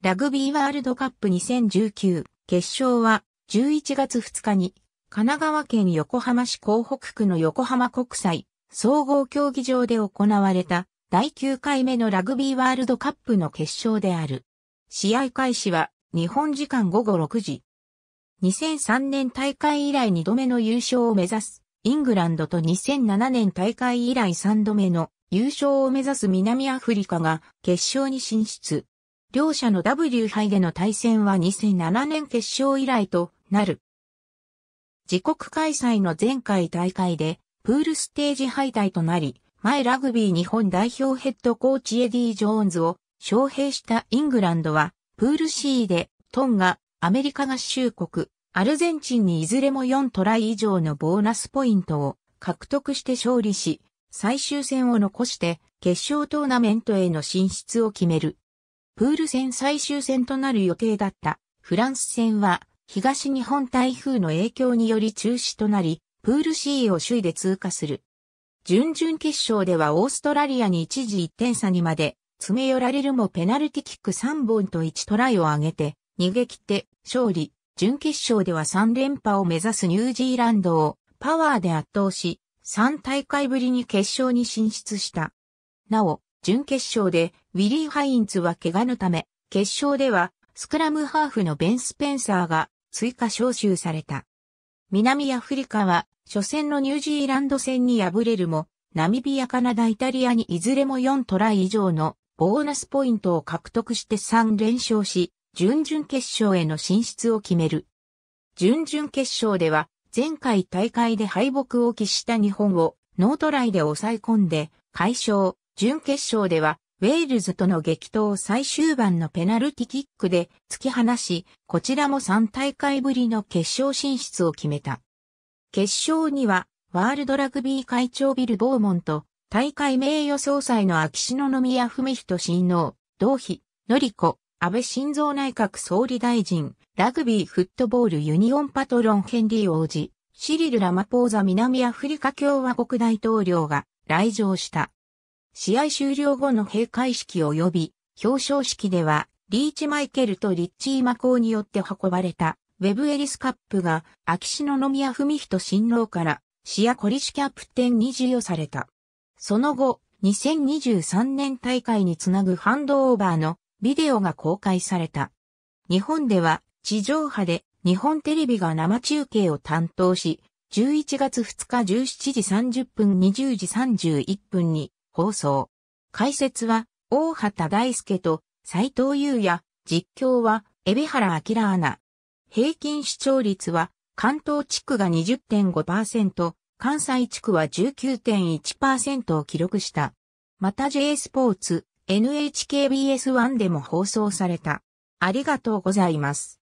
ラグビーワールドカップ2019決勝は11月2日に神奈川県横浜市港北区の横浜国際総合競技場で行われた第9回目のラグビーワールドカップの決勝である。試合開始は日本時間午後6時。2003年大会以来2度目の優勝を目指すイングランドと2007年大会以来3度目の優勝を目指す南アフリカが決勝に進出。両者の W 杯での対戦は2007年決勝以来となる。自国開催の前回大会で、プールステージ敗退となり、前ラグビー日本代表ヘッドコーチエディ・ジョーンズを招聘したイングランドは、プール C で、トンガ、アメリカ合衆国、アルゼンチンにいずれも4トライ以上のボーナスポイントを獲得して勝利し、最終戦を残して決勝トーナメントへの進出を決める。プール戦最終戦となる予定だったフランス戦は東日本台風の影響により中止となり、プール C を首位で通過する。準々決勝ではオーストラリアに一時1点差にまで詰め寄られるもペナルティキック3本と1トライを挙げて逃げ切って勝利。準決勝では3連覇を目指すニュージーランドをパワーで圧倒し、3大会ぶりに決勝に進出した。なお、準決勝でウィリー・ハインツは怪我のため、決勝ではスクラムハーフのベン・スペンサーが追加招集された。南アフリカは初戦のニュージーランド戦に敗れるも、ナミビア、カナダ、イタリアにいずれも4トライ以上のボーナスポイントを獲得して3連勝し、準々決勝への進出を決める。準々決勝では、前回大会で敗北を喫した日本をノートライで抑え込んで、解消、準決勝では、ウェールズとの激闘最終盤のペナルティキックで突き放し、こちらも3大会ぶりの決勝進出を決めた。決勝には、ワールドラグビー会長ビル・ボーモンと、大会名誉総裁の秋篠宮文人親王、同妃、のりこ、安倍晋三内閣総理大臣、ラグビーフットボールユニオンパトロンヘンリー王子、シリル・ラマポーザ南アフリカ共和国大統領が来場した。試合終了後の閉会式及び表彰式では、リーチマイケルとリッチー・マコーによって運ばれた、ウェブエリスカップが、秋篠宮文人新郎から、シアコリシキャプテンに授与された。その後、2023年大会につなぐハンドオーバーのビデオが公開された。日本では、地上波で日本テレビが生中継を担当し、11月2日17時30分20時31分に放送。解説は、大畑大輔と斎藤優也、実況は、海老原明アナ。平均視聴率は、関東地区が20.5%、関西地区は19.1%を記録した。また J スポーツ、NHKBS1 でも放送された。ありがとうございます。